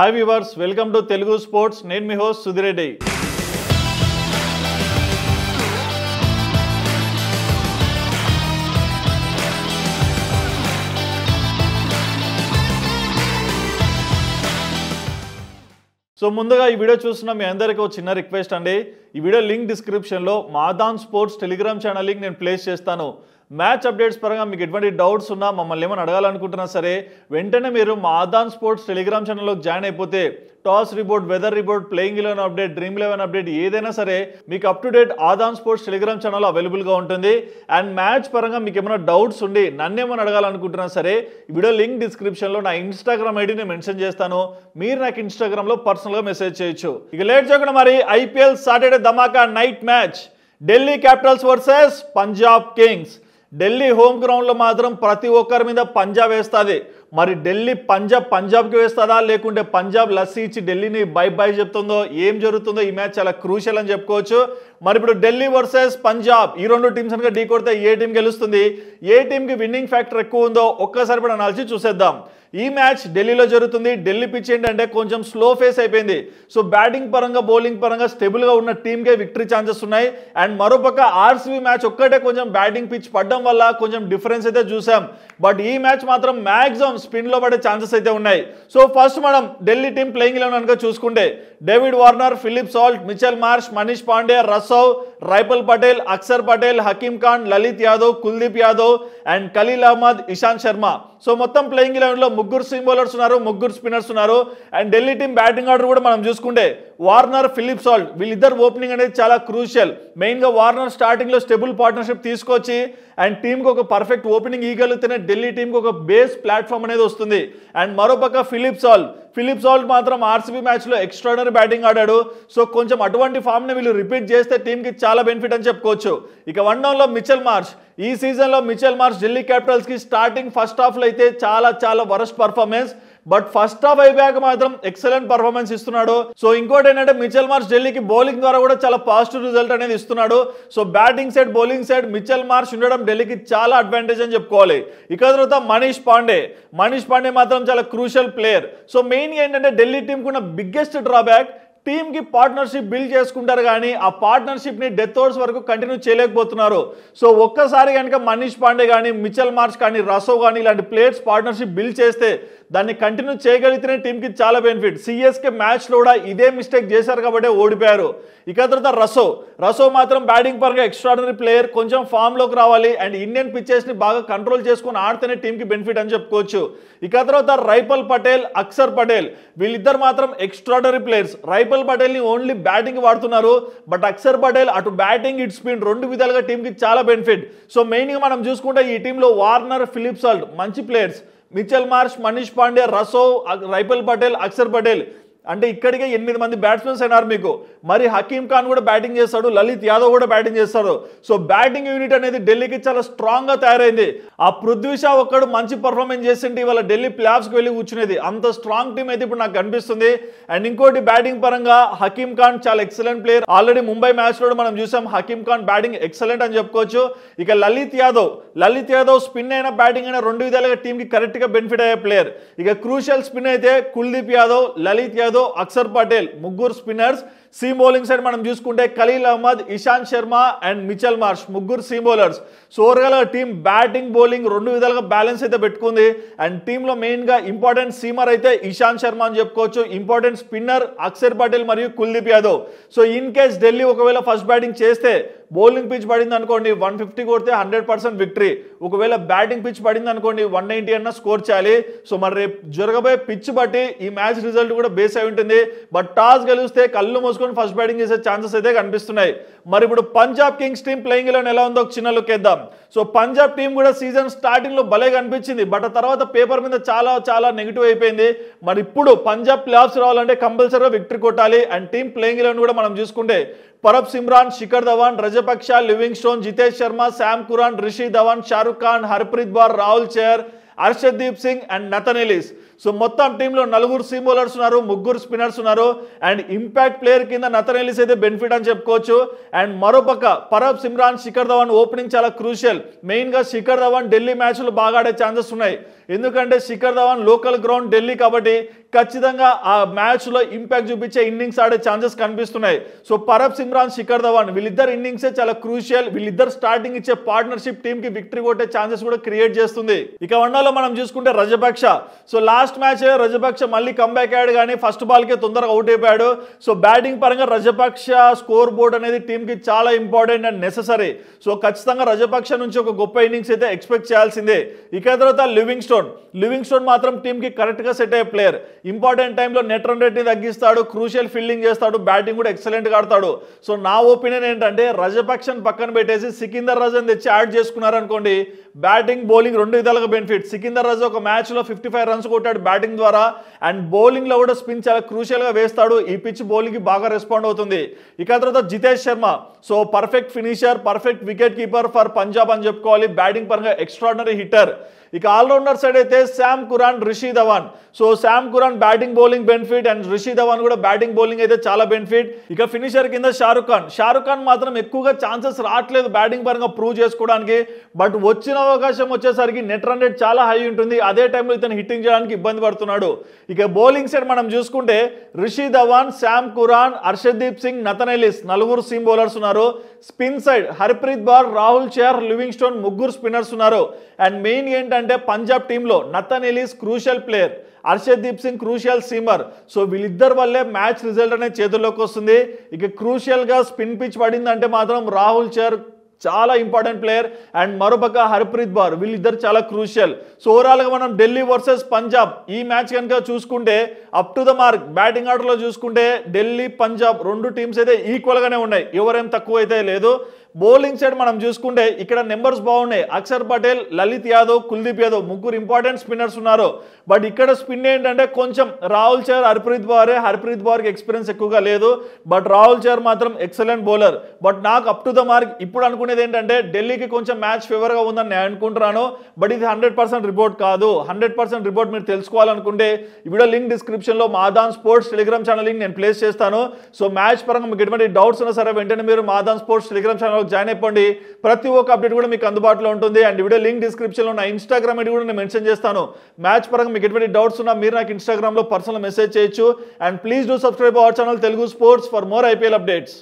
hi viewers welcome to Telugu sports నేను మీ host Sudhi Reddy so ముందుగా ఈ వీడియో చూస్తున్న మీ అందరికీ ఒక చిన్న రిక్వెస్ట్ అండి ఈ వీడియో లింక్ డిస్క్రిప్షన్లో మాదాన్ స్పోర్ట్స్ టెలిగ్రామ్ ఛానల్ లింక్ నేను ప్లేస్ చేస్తాను మ్యాచ్ అప్డేట్స్ పరంగా మీకు ఎటువంటి డౌట్స్ ఉన్నా మమ్మల్ని ఏమైనా అడగాలనుకుంటున్నా సరే వెంటనే మీరు మా స్పోర్ట్స్ టెలిగ్రామ్ ఛానల్లో జాయిన్ అయిపోతే toss report weather report playing eleven update dream eleven update ఏదైనా సరే మీకు up to date Aadhan sports telegram channel అవైలబుల్గా ఉంటుంది అండ్ మ్యాచ్ పరంగా మీకు ఏమైనా డౌట్స్ ఉండి నన్నేమైనా అడగాలనుకుంటున్నా సరే వీడియో లింక్ డిస్క్రిప్షన్లో నా ఇన్స్టాగ్రామ్ ఐడిని మెన్షన్ చేస్తాను మీరు నాకు ఇన్స్టాగ్రామ్లో పర్సనల్గా మెసేజ్ చేయొచ్చు ఇక లేట్ చేయకుండా మరి ఐపీఎల్ సాటర్డే ధమాకా night match Delhi capitals versus Punjab kings Delhi home గ్రౌండ్లో మాత్రం ప్రతి ఒక్కరి మీద పంజాబ్ వేస్తుంది మరి ఢిల్లీ పంజాబ్ పంజాబ్కి వేస్తుందా లేకుంటే పంజాబ్ లస్సీ ఇచ్చి ఢిల్లీని బై బై చెప్తుందో ఏం జరుగుతుందో ఈ మ్యాచ్ చాలా క్రూషియల్ అని చెప్పుకోవచ్చు మరి ఇప్పుడు ఢిల్లీ వర్సెస్ పంజాబ్ ఈ రెండు టీమ్స్ కనుక ఢీ కొడితే ఏ టీం గెలుస్తుంది ఏ టీంకి విన్నింగ్ ఫ్యాక్టర్ ఎక్కువ ఉందో ఒక్కసారి కూడా అనాల్సి చూసేద్దాం ఈ మ్యాచ్ ఢిల్లీలో జరుగుతుంది ఢిల్లీ పిచ్ ఏంటంటే కొంచెం స్లో ఫేస్ అయిపోయింది సో బ్యాటింగ్ పరంగా బౌలింగ్ పరంగా స్టెబుల్గా ఉన్న టీమ్కే విక్టరీ ఛాన్సెస్ ఉన్నాయి అండ్ మరోపక్క ఆర్సీబీ మ్యాచ్ ఒక్కటే కొంచెం బ్యాటింగ్ పిచ్ పడడం వల్ల కొంచెం డిఫరెన్స్ అయితే చూసాం బట్ ఈ మ్యాచ్ మాత్రం మ్యాక్సిమం స్పిన్లో పడే ఛాన్సెస్ అయితే ఉన్నాయి సో ఫస్ట్ మనం ఢిల్లీ టీం ప్లేయింగ్ ఎలెవెన్ కనుక చూసుకుంటే David Warner Philip Salt Mitchell Marsh Manish Pandey Rossouw Ripal Patel Axar Patel Hakeem Khan Lalit Yadav Kuldeep Yadav and Khaleel Ahmed Ishant Sharma so మొత్తం ప్లేయింగ్ ఎలెవెన్లో ముగ్గురు స్వింగ్ బౌలర్స్ ఉన్నారు ముగ్గురు స్పిన్నర్స్ ఉన్నారు and Delhi team batting order కూడా మనం చూసుకుంటే వార్నర్ ఫిలిప్స్ ఆల్ట్ వీళ్ళిద్దరు ఓపెనింగ్ అనేది చాలా క్రూషియల్ మెయిన్గా వార్నర్ స్టార్టింగ్లో స్టెబుల్ పార్ట్నర్షిప్ తీసుకొచ్చి అండ్ టీంకి ఒక పర్ఫెక్ట్ ఓపెనింగ్ ఇవ్వగలిగితేనే ఢిల్లీ టీంకి ఒక బేస్ ప్లాట్ఫామ్ అనేది వస్తుంది అండ్ మరోపక్క ఫిలిప్స్ ఆల్ ఫిలిప్స్ ఆల్ట్ మాత్రం ఆర్సీబీ మ్యాచ్లో ఎక్స్ట్రాడనరీ బ్యాటింగ్ ఆడాడు సో కొంచెం అటువంటి ఫామ్ని వీళ్ళు రిపీట్ చేస్తే టీంకి చాలా బెనిఫిట్ అని చెప్పుకోవచ్చు ఇక వన్ డౌన్లో మిచెల్ మార్చ్ ఈ సీజన్లో మిచెల్ మార్చ్ ఢిల్లీ క్యాపిటల్స్కి స్టార్టింగ్ ఫస్ట్ హాఫ్లో అయితే చాలా చాలా worst performance but first half అయిపోయాక మాత్రం ఎక్సలెంట్ పర్ఫార్మెన్స్ ఇస్తున్నాడు సో ఇంకోటి ఏంటంటే మిచెల్ మార్చ్ ఢిల్లీకి బౌలింగ్ ద్వారా కూడా చాలా పాజిటివ్ రిజల్ట్ అనేది ఇస్తున్నాడు so batting side bowling side Mitchell Marsh ఉండడం ఢిల్లీకి చాలా అడ్వాంటేజ్ అని చెప్పుకోవాలి ఇక తర్వాత మనీష్ పాండే మనీష్ పాండే మాత్రం చాలా క్రూషియల్ ప్లేయర్ సో మెయిన్గా ఏంటంటే ఢిల్లీ టీంకున్న బిగ్గెస్ట్ డ్రాబ్యాక్ టీంకి పార్ట్నర్షిప్ బిల్డ్ చేసుకుంటారు కానీ ఆ పార్ట్నర్షిప్ని డెత్ ఓవర్స్ వరకు కంటిన్యూ చేయలేకపోతున్నారు సో ఒక్కసారి కనుక మనీష్ పాండే కానీ మిచల్ మార్చ్ కానీ రసో కానీ ఇలాంటి ప్లేయర్స్ పార్ట్నర్షిప్ బిల్డ్ చేస్తే దాన్ని కంటిన్యూ చేయగలిగితేనే టీంకి చాలా బెనిఫిట్ సిఎస్కే మ్యాచ్లో కూడా ఇదే మిస్టేక్ చేశారు కాబట్టి ఓడిపోయారు ఇక తర్వాత రసో రసో మాత్రం బ్యాటింగ్ పరంగా ఎక్స్ట్రాడనరీ ప్లేయర్ కొంచెం ఫామ్లోకి రావాలి అండ్ ఇండియన్ పిచ్చెస్ని బాగా కంట్రోల్ చేసుకుని ఆడితేనే టీంకి బెనిఫిట్ అని చెప్పుకోవచ్చు ఇక తర్వాత రైపల్ పటేల్ అక్సర్ పటేల్ వీళ్ళిద్దరు మాత్రం ఎక్స్ట్రాడనరీ ప్లేయర్స్ రైపల్ జైపల్ పటేల్ని ఓన్లీ బ్యాటింగ్ వాడుతున్నారు బట్ అక్షర్ పటేల్ అటు బ్యాటింగ్ ఇట్ స్పిన్ రెండు విధాలుగా టీంకి చాలా బెనిఫిట్ సో మెయిన్గా మనం చూసుకుంటే ఈ టీంలో వార్నర్ ఫిలిప్సాల్ట్ మంచి players Mitchell Marsh Manish Pandey Rossouw Ripal Patel Axar Patel అంటే ఇక్కడికే ఎనిమిది మంది బ్యాట్స్మెన్స్ అయినారు మీకు మరి హకీమ్ ఖాన్ కూడా బ్యాటింగ్ చేస్తాడు లలిత్ యాదవ్ కూడా బ్యాటింగ్ చేస్తాడు సో బ్యాటింగ్ యూనిట్ అనేది ఢిల్లీకి చాలా స్ట్రాంగ్గా తయారైంది ఆ పృథ్వీ షా ఒక్కడు మంచి పర్ఫార్మెన్స్ చేసింటే ఇవాళ ఢిల్లీ కి వెళ్ళి కూర్చునేది అంత స్ట్రాంగ్ టీం అయితే ఇప్పుడు నాకు కనిపిస్తుంది అండ్ ఇంకోటి బ్యాటింగ్ పరంగా హకీమ్ ఖాన్ చాలా ఎక్సలెంట్ ప్లేయర్ ఆల్రెడీ ముంబై మ్యాచ్లో మనం చూసాం హకీమ్ ఖాన్ బ్యాటింగ్ ఎక్సలెంట్ అని చెప్పుకోవచ్చు ఇక లలిత్ యాదవ్ లలిత్ యాదవ్ స్పిన్ అయినా బ్యాటింగ్ అయినా రెండు విధాలుగా టీంకి కరెక్ట్గా బెనిఫిట్ అయ్యే ప్లేయర్ ఇక క్రూషియల్ స్పిన్ అయితే కుల్దీప్ యాదవ్ లలిత్ యాదవ్ यादव अक्षर पटेल मुग्गूर स्पिनर्स సీమ్ బౌలింగ్ సైడ్ మనం చూసుకుంటే Khaleel Ahmed Ishant Sharma and Mitchell Marsh ముగ్గురు seam bowlers so overall team batting bowling రెండు విధాలుగా బ్యాలెన్స్ అయితే పెట్టుకుంది అండ్ టీంలో మెయిన్గా ఇంపార్టెంట్ సీమర్ అయితే ఇషాంత్ శర్మ అని చెప్పుకోవచ్చు ఇంపార్టెంట్ స్పిన్నర్ అక్షర్ పటేల్ మరియు Kuldeep Yadav so in case Delhi ఒకవేళ ఫస్ట్ బ్యాటింగ్ చేస్తే బౌలింగ్ పిచ్ పడింది అనుకోండి వన్ ఫిఫ్టీ కొడితే హండ్రెడ్ పర్సెంట్ విక్టరీ ఒకవేళ బ్యాటింగ్ పిచ్ పడింది అనుకోండి వన్ నైంటీ అన్న స్కోర్ చేయాలి సో మరి రేపు జరగబోయే పిచ్ బట్టి ఈ మ్యాచ్ రిజల్ట్ కూడా బేస్ అయి ఉంటుంది బట్ టాస్ గెలిస్తే కళ్ళు మూసుకు తీసుకొని ఫస్ట్ బ్యాటింగ్ చేసే ఛాన్సెస్ అయితే కనిపిస్తున్నాయి మరి ఇప్పుడు పంజాబ్ కింగ్స్ టీం ప్లేయింగ్ లో ఎలా ఉందో ఒక చిన్న లుక్ వేద్దాం సో పంజాబ్ టీం కూడా సీజన్ స్టార్టింగ్ లో భలే కనిపించింది బట్ తర్వాత పేపర్ మీద చాలా చాలా నెగిటివ్ అయిపోయింది మరి ఇప్పుడు పంజాబ్ ప్లేఆఫ్స్ రావాలంటే కంపల్సరీగా విక్టరీ కొట్టాలి అండ్ టీం ప్లేయింగ్ ఎలెవన్ కూడా మనం చూసుకుంటే Prabhsimran Shikhar Dhawan Rajapaksa Livingstone Jitesh Sharma Sam Curran Rishi Dhawan Shahrukh Khan Harpreet Brar Rahul Chahar Arshdeep Singh and Nathan Ellis so మొత్తం టీంలో నలుగురు సీమ్ బౌలర్స్ ఉన్నారు ముగ్గురు స్పిన్నర్స్ ఉన్నారు అండ్ ఇంపాక్ట్ ప్లేయర్ కింద నతన్ ఎలీస్ అయితే బెనిఫిట్ అని చెప్పుకోవచ్చు అండ్ మరోపక్క పరబ్ సిమ్రాన్ శిఖర్ ధవన్ ఓపెనింగ్ చాలా క్రూషియల్ మెయిన్గా శిఖర్ ధవన్ ఢిల్లీ మ్యాచ్లు బాగా ఆడే ఛాన్సెస్ ఉన్నాయి ఎందుకంటే శిఖర్ ధవన్ లోకల్ గ్రౌండ్ ఢిల్లీ కాబట్టి ఖచ్చితంగా ఆ మ్యాచ్లో ఇంపాక్ట్ చూపించే ఇన్నింగ్స్ ఆడే ఛాన్సెస్ కనిపిస్తున్నాయి సో పరబ్ సిమ్రాన్ శిఖర్ ధవన్ వీళ్ళిద్దరు ఇన్నింగ్సే చాలా క్రూషియల్ వీళ్ళిద్దరు స్టార్టింగ్ ఇచ్చే పార్ట్నర్షిప్ టీమ్కి విక్టరీ కొట్టే ఛాన్సెస్ కూడా క్రియేట్ చేస్తుంది ఇక వన్ తెలంగాణలో మనం చూసుకుంటే Rajapaksa so last match Rajapaksa మళ్ళీ కంబ్యాక్ అయ్యాడు కానీ ఫస్ట్ బాల్కే తొందరగా అవుట్ అయిపోయాడు సో బ్యాటింగ్ పరంగా రజపక్ష స్కోర్ బోర్డ్ అనేది టీంకి చాలా ఇంపార్టెంట్ అండ్ నెససరీ సో ఖచ్చితంగా రజపక్ష నుంచి ఒక గొప్ప ఇన్నింగ్స్ అయితే ఎక్స్పెక్ట్ చేయాల్సిందే ఇక తర్వాత లివింగ్ స్టోన్ లివింగ్ స్టోన్ మాత్రం టీంకి కరెక్ట్గా సెట్ అయ్యే ప్లేయర్ ఇంపార్టెంట్ టైంలో నెట్ రన్ రేట్ని తగ్గిస్తాడు క్రూషియల్ ఫీల్డింగ్ చేస్తాడు బ్యాటింగ్ కూడా ఎక్సలెంట్గా ఆడతాడు సో నా ఒపీనియన్ ఏంటంటే రజపక్షన్ పక్కన పెట్టేసి సికిందర్ రజన్ తెచ్చి యాడ్ చేసుకున్నారనుకోండి బ్యాటింగ్ బౌలింగ్ రెండు విధాలుగా బెనిఫిట్స్ సికిందర్ రజా ఒక మ్యాచ్లో ఫిఫ్టీ ఫైవ్ రన్స్ కొట్టాడు బ్యాటింగ్ ద్వారా అండ్ బౌలింగ్లో కూడా స్పిన్ చాలా క్రూషియల్గా వేస్తాడు ఈ పిచ్ బౌలింగ్కి బాగా రెస్పాండ్ అవుతుంది ఇక తర్వాత Jitesh Sharma so perfect finisher perfect wicket keeper for Punjab అని చెప్పుకోవాలి బ్యాటింగ్ పరంగా ఎక్స్ట్రాడినరీ హిట్టర్ ఇక ఆల్రౌండర్ సైడ్ అయితే Sam Curran Rishi Dhawan so Sam Curran batting bowling benefit and Rishi Dhawan కూడా బ్యాటింగ్ బౌలింగ్ అయితే చాలా బెనిఫిట్ ఇక ఫినిషర్ కింద షారుఖ్ ఖాన్ షారుఖ్ ఖాన్ మాత్రం ఎక్కువగా ఛాన్సెస్ రావట్లేదు బ్యాటింగ్ పరంగా ప్రూవ్ చేసుకోవడానికి బట్ వచ్చిన అవకాశం వచ్చేసరికి నెట్ రన్ రేట్ చాలా హై ఉంటుంది అదే టైంలో ఇతను హిట్టింగ్ చేయడానికి ఇబ్బంది పడుతున్నాడు ఇక బౌలింగ్ సైడ్ మనం చూసుకుంటే Rishi Dhawan Sam Curran Arshdeep Singh Nathan Ellis నలుగురు సీమ్ బౌలర్స్ ఉన్నారు spin side Harpreet Brar Rahul Chahar stone ముగ్గురు స్పిన్నర్స్ ఉన్నారు అండ్ మెయిన్ ఏంటంటే పంజాబ్ టీంలో Nathan Ellis crucial player Arshdeep Singh crucial seamer so వీళ్ళిద్దరి వల్లే మ్యాచ్ రిజల్ట్ అనేది చేతుల్లోకి వస్తుంది ఇక క్రూషియల్గా స్పిన్ పిచ్ పడిందంటే మాత్రం రాహుల్ చేర్ చాలా ఇంపార్టెంట్ ప్లేయర్ అండ్ మరోపక్క హర్ప్రీత్ బార్ వీళ్ళిద్దరు చాలా క్రూషియల్ సో ఓవరాల్గా మనం ఢిల్లీ వర్సెస్ పంజాబ్ ఈ మ్యాచ్ కనుక చూసుకుంటే up to the mark batting ఆర్డర్లో చూసుకుంటే ఢిల్లీ పంజాబ్ రెండు టీమ్స్ అయితే ఈక్వల్గానే ఉన్నాయి ఎవరేం తక్కువ అయితే లేదు బౌలింగ్ సైడ్ మనం చూసుకుంటే ఇక్కడ నెంబర్స్ బాగున్నాయి అక్షర్ పటేల్ లలిత్ యాదవ్ కుల్దీప్ యాదవ్ ముగ్గురు ఇంపార్టెంట్ స్పిన్నర్స్ ఉన్నారు బట్ ఇక్కడ స్పిన్ ఏంటంటే కొంచెం రాహుల్ చర్ హర్ప్రీత్ బారే హర్ప్రీత్ బార్కి ఎక్స్పీరియన్స్ ఎక్కువగా లేదు బట్ రాహుల్ చర్ మాత్రం ఎక్సలెంట్ బౌలర్ బట్ నాకు అప్ టు ద మార్క్ ఇప్పుడు అనుకునేది ఏంటంటే ఢిల్లీకి కొంచెం మ్యాచ్ ఫేవర్గా ఉందని నేను అనుకుంటున్నాను బట్ ఇది హండ్రెడ్ పర్సెంట్ రిపోర్ట్ కాదు హండ్రెడ్ పర్సెంట్ రిపోర్ట్ మీరు తెలుసుకోవాలనుకుంటే వీడియో లింక్ డిస్క్రిప్షన్లో మాదాన్ స్పోర్ట్స్ టెలిగ్రామ్ ఛానల్ లింక్ నేను ప్లేస్ చేస్తాను సో మ్యాచ్ పరంగా మీకు ఎటువంటి డౌట్స్ ఉన్నా సరే వెంటనే మీరు మాదాన్ స్పోర్ట్స్ టెలిగ్రామ్ ఛానల్ టెలిగ్రామ్లో జాయిన్ అయిపోండి ప్రతి ఒక్క అప్డేట్ కూడా మీకు అందుబాటులో ఉంటుంది అండ్ వీడియో లింక్ డిస్క్రిప్షన్లో ఉన్న ఇన్స్టాగ్రామ్ ఐడి కూడా నేను మెన్షన్ చేస్తాను మ్యాచ్ పరంగా మీకు ఎటువంటి డౌట్స్ ఉన్నా మీరు నాకు ఇన్స్టాగ్రామ్లో పర్సనల్ మెసేజ్ చేయొచ్చు and please do subscribe our channel Telugu sports for more IPL updates